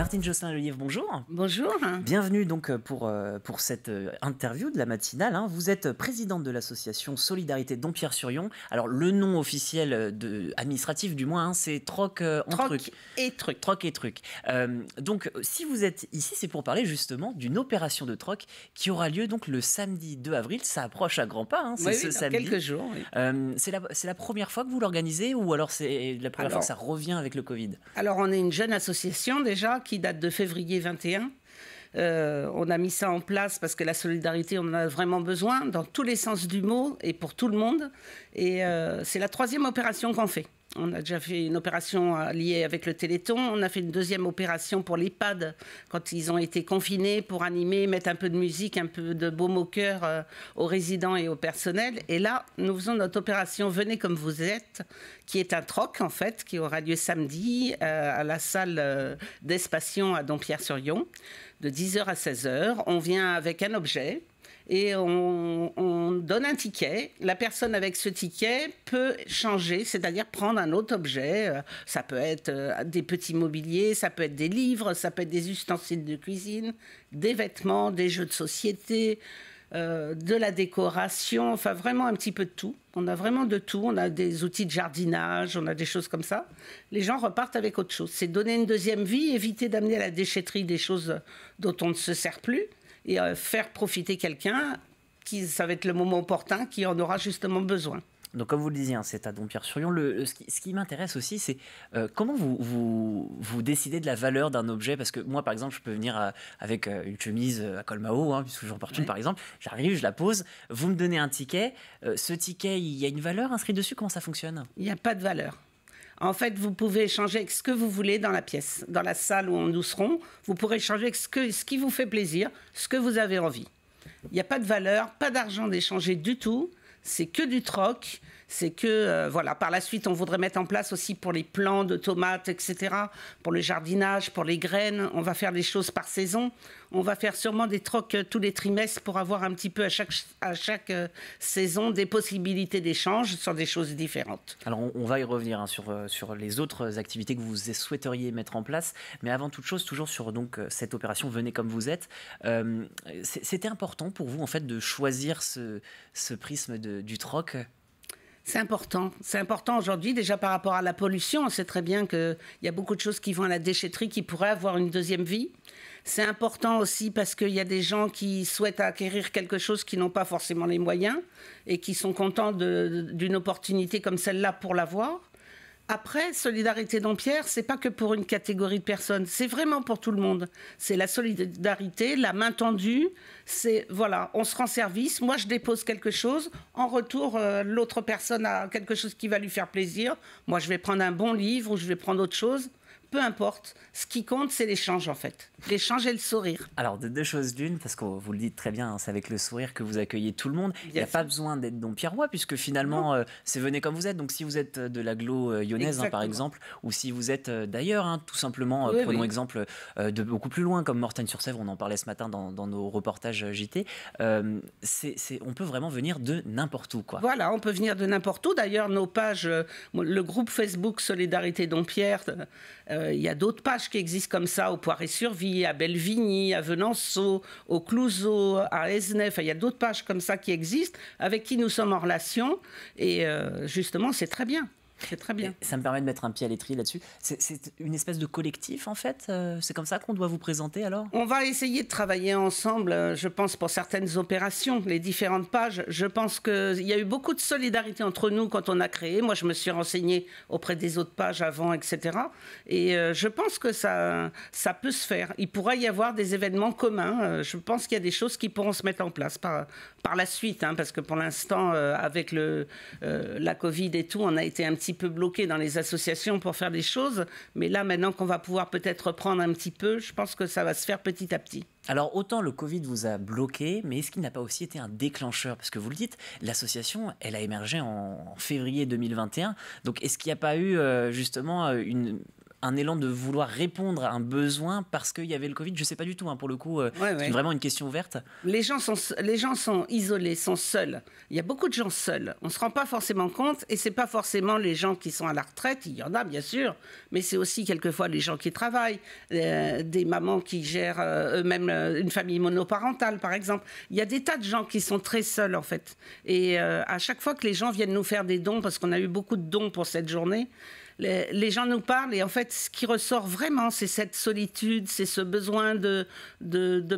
Martine Josselin Lelièvre, bonjour. Bonjour. Bienvenue donc euh, pour, euh, pour cette euh, interview de la matinale. Hein. Vous êtes présidente de l'association Solidarité Dompierre-sur-Yon. Alors le nom officiel de, administratif du moins, hein, c'est Troc en Troc et truc. Troc et truc. donc si vous êtes ici, c'est pour parler justement d'une opération de troc qui aura lieu donc le samedi 2 avril. Ça approche à grands pas. Hein, c'est Quelques jours. c'est la, première fois que vous l'organisez ou alors c'est la première fois que ça revient avec le Covid Alors on est une jeune association déjà qui qui date de février 21. Euh, on a mis ça en place parce que la solidarité, on en a vraiment besoin dans tous les sens du mot et pour tout le monde. Et euh, c'est la troisième opération qu'on fait. On a déjà fait une opération euh, liée avec le Téléthon. On a fait une deuxième opération pour les pads quand ils ont été confinés, pour animer, mettre un peu de musique, un peu de baume au cœur euh, aux résidents et au personnel. Et là, nous faisons notre opération Venez comme vous êtes, qui est un troc, en fait, qui aura lieu samedi euh, à la salle d'Espation à Dompierre-sur-Yon, de 10h à 16h. On vient avec un objet et on, donne un ticket. La personne avec ce ticket peut changer, c'est-à-dire prendre un autre objet. Euh, ça peut être euh, des petits mobiliers, ça peut être des livres, ça peut être des ustensiles de cuisine, des vêtements, des jeux de société. Euh, de la décoration, enfin vraiment un petit peu de tout. On a vraiment de tout. On a des outils de jardinage, on a des choses comme ça. Les gens repartent avec autre chose. C'est donner une deuxième vie, éviter d'amener à la déchetterie des choses dont on ne se sert plus et euh, faire profiter quelqu'un qui, ça va être le moment opportun, qui en aura justement besoin. Donc, comme vous le disiez, hein, c'est à dompierre Surion. Le, ce qui, m'intéresse aussi, c'est euh, comment vous, vous, décidez de la valeur d'un objet. Parce que moi, par exemple, je peux venir avec euh, une chemise à col hein, puisque j'en porte une, par exemple. J'arrive, je la pose, vous me donnez un ticket. ce ticket, il y a une valeur inscrite dessus Comment ça fonctionne Il n'y a pas de valeur. En fait, vous pouvez échanger avec ce que vous voulez dans la pièce, dans la salle où nous serons. Vous pourrez échanger avec ce, ce qui vous fait plaisir, ce que vous avez envie. Il n'y a pas de valeur, pas d'argent d'échanger du tout. C'est que du troc c'est que euh, voilà, par la suite, on voudrait mettre en place aussi pour les plants de tomates, etc., pour le jardinage, pour les graines, on va faire des choses par saison. On va faire sûrement des trocs euh, tous les trimestres pour avoir un petit peu à chaque, euh, saison des possibilités d'échange sur des choses différentes. Alors on, va y revenir hein, sur, les autres activités que vous souhaiteriez mettre en place, mais avant toute chose, toujours sur donc, cette opération Venez comme vous êtes, c'était important pour vous en fait de choisir ce, prisme du troc c'est important. C'est important aujourd'hui, déjà par rapport à la pollution. On sait très bien qu'il y a beaucoup de choses qui vont à la déchetterie qui pourraient avoir une deuxième vie. C'est important aussi parce qu'il y a des gens qui souhaitent acquérir quelque chose qui n'ont pas forcément les moyens et qui sont contents d'une opportunité comme celle-là pour l'avoir. Après, solidarité ce c'est pas que pour une catégorie de personnes, c'est vraiment pour tout le monde. C'est la solidarité, la main tendue, c'est voilà, on se rend service, moi je dépose quelque chose, en retour euh, l'autre personne a quelque chose qui va lui faire plaisir. Moi je vais prendre un bon livre ou je vais prendre autre chose peu importe. Ce qui compte, c'est l'échange, en fait. L'échange et le sourire. Alors, de deux choses d'une, parce que vous le dites très bien, hein, c'est avec le sourire que vous accueillez tout le monde. Il n'y a pas besoin d'être Don puisque finalement, euh, c'est venez comme vous êtes. Donc, si vous êtes euh, de l'aglo euh, lyonnaise, hein, par exemple, ou si vous êtes d'ailleurs, hein, tout simplement, prenons exemple de beaucoup plus loin, comme Mortagne-sur-Sèvre, on en parlait ce matin dans, nos reportages JT, on peut vraiment venir de n'importe où. Quoi. Voilà, on peut venir de n'importe où. D'ailleurs, nos pages, le groupe Facebook Solidarité Dompierre, euh, il y a d'autres pages qui existent comme ça, au Poiré-sur-Vie, à Belvigny, à Venanceau, au Clouseau, à Esnef. Il y a d'autres pages comme ça qui existent, avec qui nous sommes en relation. Et euh, justement, c'est très bien très bien. ça me permet de mettre un pied à l'étrier là-dessus. C'est une espèce de collectif, en fait euh, C'est comme ça qu'on doit vous présenter, alors On va essayer de travailler ensemble, euh, je pense, pour certaines opérations, les différentes pages. Je pense qu'il y a eu beaucoup de solidarité entre nous quand on a créé. Moi, je me suis renseignée auprès des autres pages avant, etc. Et euh, je pense que ça, ça peut se faire. Il pourra y avoir des événements communs. Je pense qu'il y a des choses qui pourront se mettre en place par, par la suite, hein, parce que pour l'instant, avec le, la Covid et tout, on a été un petit peu bloqué dans les associations pour faire des choses. Mais là, maintenant qu'on va pouvoir peut-être reprendre un petit peu, je pense que ça va se faire petit à petit. Alors autant le Covid vous a bloqué, mais est-ce qu'il n'a pas aussi été un déclencheur Parce que vous le dites, l'association, elle a émergé en, février 2021. Donc est-ce qu'il n'y a pas eu euh, justement euh, une un élan de vouloir répondre à un besoin parce qu'il y avait le Covid Je ne sais pas du tout, hein, pour le coup, euh, c'est vraiment une question ouverte. Les gens, sont, isolés, sont seuls. Il y a beaucoup de gens seuls. On ne se rend pas forcément compte, et ce n'est pas forcément les gens qui sont à la retraite, il y en a bien sûr, mais c'est aussi quelquefois les gens qui travaillent, euh, des mamans qui gèrent euh, eux-mêmes une famille monoparentale, par exemple. Il y a des tas de gens qui sont très seuls, en fait. Et à chaque fois que les gens viennent nous faire des dons, parce qu'on a eu beaucoup de dons pour cette journée, les, gens nous parlent et en fait, ce qui ressort vraiment, c'est cette solitude, c'est ce besoin de,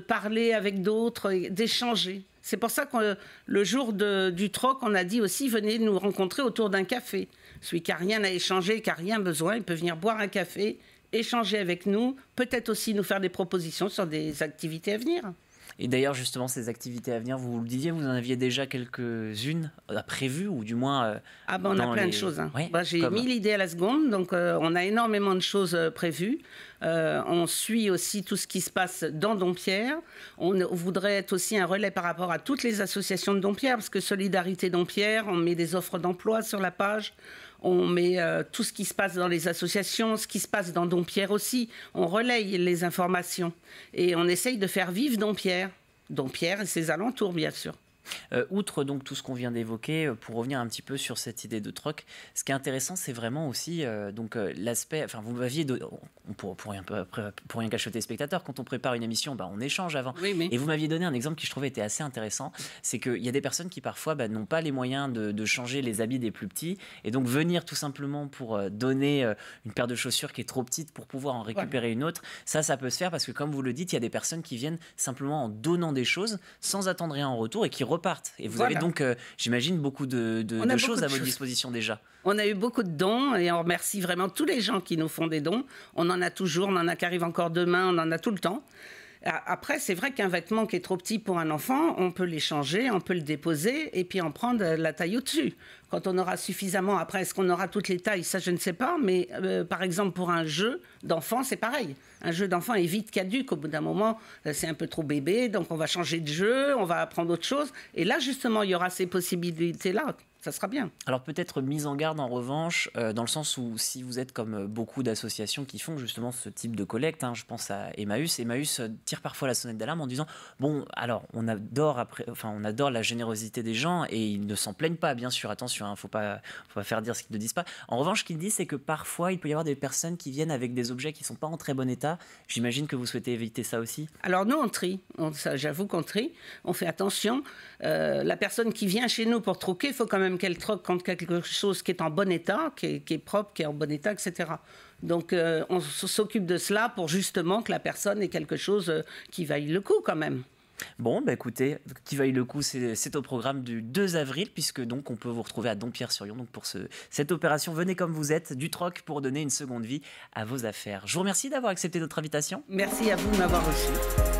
parler avec d'autres, d'échanger. C'est pour ça que euh, le jour du troc, on a dit aussi venez nous rencontrer autour d'un café. Celui qui n'a rien à échanger, qui n'a rien besoin, il peut venir boire un café, échanger avec nous, peut-être aussi nous faire des propositions sur des activités à venir. Et d'ailleurs, justement, ces activités à venir, vous le disiez, vous en aviez déjà quelques-unes euh, prévues, ou du moins. Euh, ah, ben on a plein de choses. Hein. Bah, j'ai mille idées à la seconde, donc euh, on a énormément de choses prévues. Euh, on suit aussi tout ce qui se passe dans Dompierre. On voudrait être aussi un relais par rapport à toutes les associations de Dompierre, parce que Solidarité Dompierre, on met des offres d'emploi sur la page. On met euh, tout ce qui se passe dans les associations, ce qui se passe dans Dompierre aussi. On relaye les informations et on essaye de faire vivre Dompierre. Dompierre et ses alentours, bien sûr. Euh, outre donc tout ce qu'on vient d'évoquer, euh, pour revenir un petit peu sur cette idée de troc, ce qui est intéressant, c'est vraiment aussi euh, donc l'aspect. Enfin, vous m'aviez donné, pour, rien, pour rien cachoter spectateurs, quand on prépare une émission, bah, on échange avant. Et vous m'aviez donné un exemple qui je trouvais était assez intéressant, c'est qu'il y a des personnes qui parfois bah, n'ont pas les moyens de, changer les habits des plus petits, et donc venir tout simplement pour donner une paire de chaussures qui est trop petite pour pouvoir en récupérer une autre, ça, ça peut se faire parce que comme vous le dites, il y a des personnes qui viennent simplement en donnant des choses sans attendre rien en retour et qui repartent. Et vous avez donc, euh, j'imagine, beaucoup de, choses à votre disposition déjà. On a eu beaucoup de dons et on remercie vraiment tous les gens qui nous font des dons. On en a toujours, on en a qui arrivent encore demain, on en a tout le temps. Après, c'est vrai qu'un vêtement qui est trop petit pour un enfant, on peut l'échanger, on peut le déposer et puis en prendre euh, la taille au-dessus. Quand on aura suffisamment, après, est-ce qu'on aura toutes les tailles Ça, je ne sais pas. Mais euh, par exemple, pour un jeu d'enfant, c'est pareil. Un jeu d'enfant est vite caduque. Au bout d'un moment, euh, c'est un peu trop bébé, donc on va changer de jeu, on va apprendre autre chose. Et là, justement, il y aura ces possibilités-là ça sera bien. Alors peut-être mise en garde en revanche, euh, dans le sens où si vous êtes comme euh, beaucoup d'associations qui font justement ce type de collecte, hein, je pense à Emmaüs, Emmaüs euh, tire parfois la sonnette d'alarme en disant bon alors on adore après, enfin on adore la générosité des gens et ils ne s'en plaignent pas bien sûr, attention, il hein, faut pas faut pas faire dire ce qu'ils ne disent pas. En revanche, ce qu'ils disent c'est que parfois il peut y avoir des personnes qui viennent avec des objets qui sont pas en très bon état. J'imagine que vous souhaitez éviter ça aussi. Alors nous on trie, j'avoue qu'on trie, on fait attention. la personne qui vient chez nous pour troquer, faut quand même quel qu'elle troque contre quelque chose qui est en bon état, qui est, propre, qui est en bon état, etc. Donc euh, on s'occupe de cela pour justement que la personne ait quelque chose euh, qui vaille le coup quand même. Bon, bah écoutez, qui vaille le coup, c'est au programme du 2 avril, puisque donc on peut vous retrouver à Dompierre-sur-Yon. Donc pour ce, cette opération, venez comme vous êtes, du troc pour donner une seconde vie à vos affaires. Je vous remercie d'avoir accepté notre invitation. Merci à vous de m'avoir reçu.